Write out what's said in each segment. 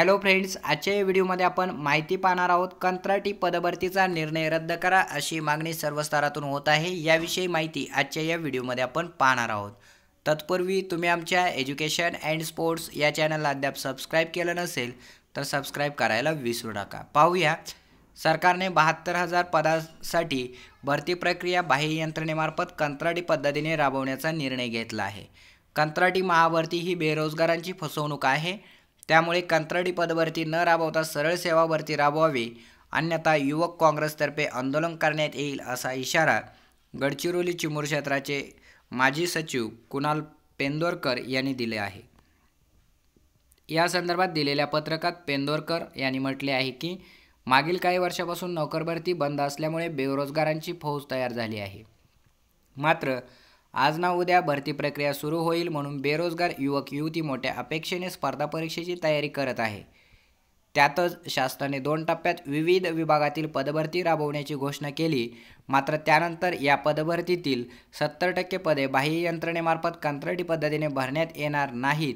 hello friends आजच्या या व्हिडिओमध्ये आपण माहिती पाहणार आहोत कंत्राटी पदभरतीचा निर्णय रद्द करा अशी मागणी सर्व स्तरातून होत आहे याविषयी माहिती आजच्या या व्हिडिओमध्ये आपण पाहणार आहोत तत्पूर्वी तुम्ही आमच्या एज्युकेशन अँड स्पोर्ट्स या चॅनलला अद्याप सबस्क्राईब केलं नसेल तर सबस्क्राईब करायला विसरू नका पाहूया सरकारने बहात्तर हजार पदासाठी भरती प्रक्रिया बाह्य यंत्रणेमार्फत कंत्राटी पद्धतीने राबवण्याचा निर्णय घेतला आहे कंत्राटी महाभरती ही बेरोजगारांची फसवणूक आहे त्यामुळे कंत्राटी पदभरती न राबवता सरळ सेवा भरती राबवावी अन्यथा युवक काँग्रेसतर्फे आंदोलन करण्यात येईल असा इशारा गडचिरोली चिमूर क्षेत्राचे माजी सचिव कुणाल पेंदोरकर यांनी दिले आहे या संदर्भात दिलेल्या पत्रकात पेंदोरकर यांनी म्हटले आहे की मागील काही वर्षापासून नोकरभरती बंद असल्यामुळे बेरोजगारांची फौज तयार झाली आहे मात्र आज ना उद्या भरती प्रक्रिया सुरू होईल म्हणून बेरोजगार युवक युवती मोठ्या अपेक्षेने स्पर्धा परीक्षेची तयारी करत आहे त्यातच शासनाने दोन टप्प्यात विविध विभागातील पदभरती राबवण्याची घोषणा केली मात्र त्यानंतर या पदभरतीतील सत्तर टक्के पदे बाह्य यंत्रणेमार्फत कंत्राटी पद्धतीने भरण्यात येणार नाहीत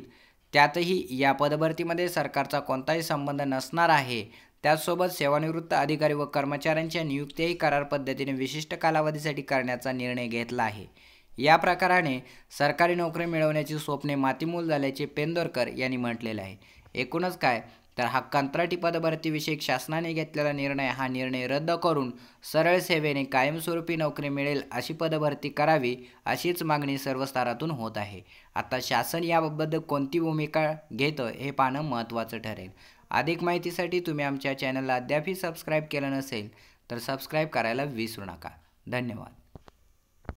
त्यातही या पदभरतीमध्ये सरकारचा कोणताही संबंध नसणार आहे त्याचसोबत सेवानिवृत्त अधिकारी व कर्मचाऱ्यांच्या नियुक्त्याही करार पद्धतीने विशिष्ट कालावधीसाठी करण्याचा निर्णय घेतला आहे या प्रकाराने सरकारी नोकरी मिळवण्याची स्वप्ने मातीमूल झाल्याचे पेंदोरकर यांनी म्हटलेले आहे एकूणच काय तर हा कंत्राटी पदभरतीविषयी शासनाने घेतलेला निर्णय हा निर्णय रद्द करून सरळ सेवेने कायमस्वरूपी नोकरी मिळेल अशी पदभरती करावी अशीच मागणी सर्व स्तरातून होत आहे आता शासन याबद्दल कोणती भूमिका घेतं हे पाहणं महत्त्वाचं ठरेल अधिक माहितीसाठी तुम्ही आमच्या चॅनलला अद्यापही सबस्क्राईब केलं नसेल तर सबस्क्राईब करायला विसरू नका धन्यवाद